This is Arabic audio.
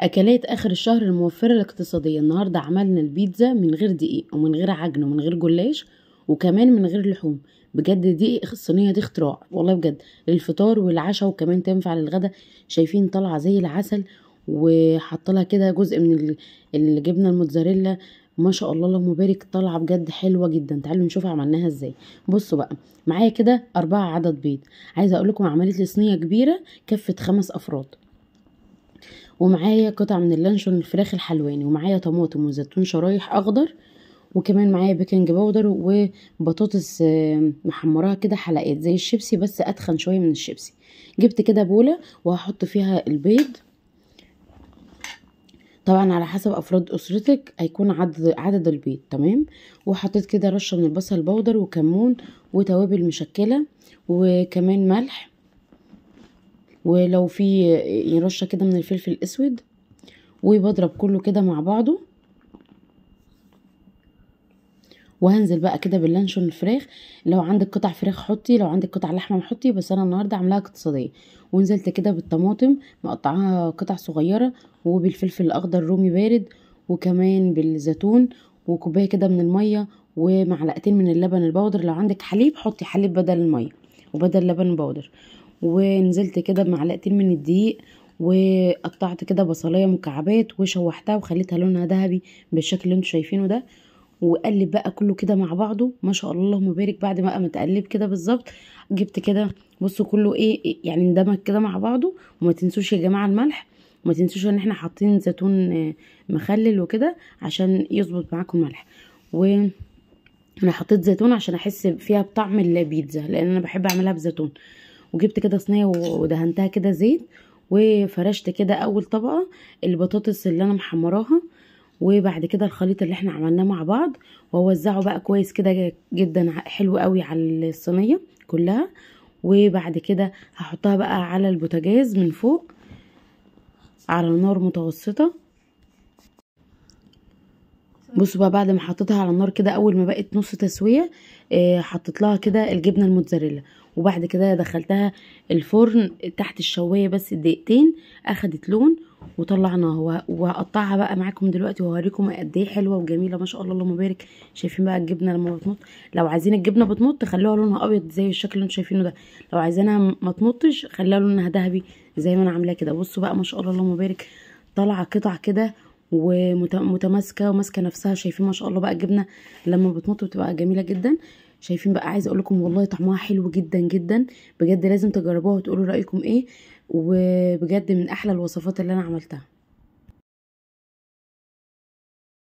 اكلات اخر الشهر الموفره الاقتصاديه النهارده عملنا البيتزا من غير دقيق ومن غير عجن ومن غير جلاش وكمان من غير لحوم بجد دي الصينيه دي اختراع والله بجد للفطار والعشاء وكمان تنفع للغدا شايفين طالعه زي العسل وحطلها كده جزء من الجبنه الموتزاريلا ما شاء الله اللهم بارك طالعه بجد حلوه جدا تعالوا نشوف عملناها ازاي بصوا بقى معايا كده اربعة عدد بيض عايزه اقول لكم عملت لي صينيه كبيره كفت خمس افراد ومعايا قطع من اللانشون الفراخ الحلواني ومعايا طماطم وزيتون شرايح اخضر وكمان معايا بيكنج باودر وبطاطس آه، محمراها كده حلقات زي الشيبسي بس اتخن شويه من الشيبسي جبت كده بوله وهحط فيها البيض طبعا على حسب افراد اسرتك هيكون عدد عدد البيض تمام وحطيت كده رشه من البصل باودر وكمون وتوابل مشكله وكمان ملح ولو في رشه كده من الفلفل الاسود وبضرب كله كده مع بعضه وهنزل بقى كده باللانشون الفراخ لو عندك قطع فراخ حطي لو عندك قطع لحمه حطي بس انا النهارده عاملاها اقتصاديه ونزلت كده بالطماطم مقطعاها قطع صغيره وبالفلفل الاخضر رومي بارد وكمان بالزيتون وكوبايه كده من الميه ومعلقتين من اللبن البودر لو عندك حليب حطي حليب بدل الميه وبدل لبن بودر ونزلت كده بمعلقتين من الدقيق وقطعت كده بصلايه مكعبات وشوحتها وخليتها لونها ذهبي بالشكل اللي انتم شايفينه ده وقلب بقى كله كده مع بعضه ما شاء الله اللهم بارك بعد بقى ما كده بالظبط جبت كده بصوا كله ايه يعني اندمج كده مع بعضه وما تنسوش يا جماعه الملح وما تنسوش ان احنا حاطين زيتون آه، مخلل وكده عشان يظبط معاكم الملح و انا حطيت زيتون عشان احس فيها بطعم البيتزا لان انا بحب اعملها بزيتون وجبت كده صينيه ودهنتها كده زيت وفرشت كده اول طبقه البطاطس اللي انا محمراها وبعد كده الخليط اللي احنا عملناه مع بعض ووزعه بقى كويس كده جدا حلو قوي على الصينيه كلها وبعد كده هحطها بقى على البوتاجاز من فوق على نار متوسطه بصوا بقى بعد ما حطيتها على النار كده اول ما بقت نص تسويه آه، حطيت لها كده الجبنه الموتزاريلا وبعد كده دخلتها الفرن تحت الشوايه بس دقيقتين اخدت لون وطلعناها وهقطعها بقى معاكم دلوقتي وهوريكم قد ايه حلوه وجميله ما شاء الله اللهم بارك شايفين بقى الجبنه لما بتمط لو عايزين الجبنه بتمط خلوها لونها ابيض زي الشكل اللي انتم شايفينه ده لو عايزينها ما تمطش خليها لونها ذهبي زي ما انا عاملاه كده بصوا بقى ما شاء الله اللهم بارك طالعه قطع كده ومتماسكه وماسكه نفسها شايفين ما شاء الله بقى الجبنه لما بتمط بتبقى جميله جدا شايفين بقى عايزه اقول لكم والله طعمها حلو جدا جدا بجد لازم تجربوها وتقولوا رايكم ايه وبجد من احلى الوصفات اللي انا عملتها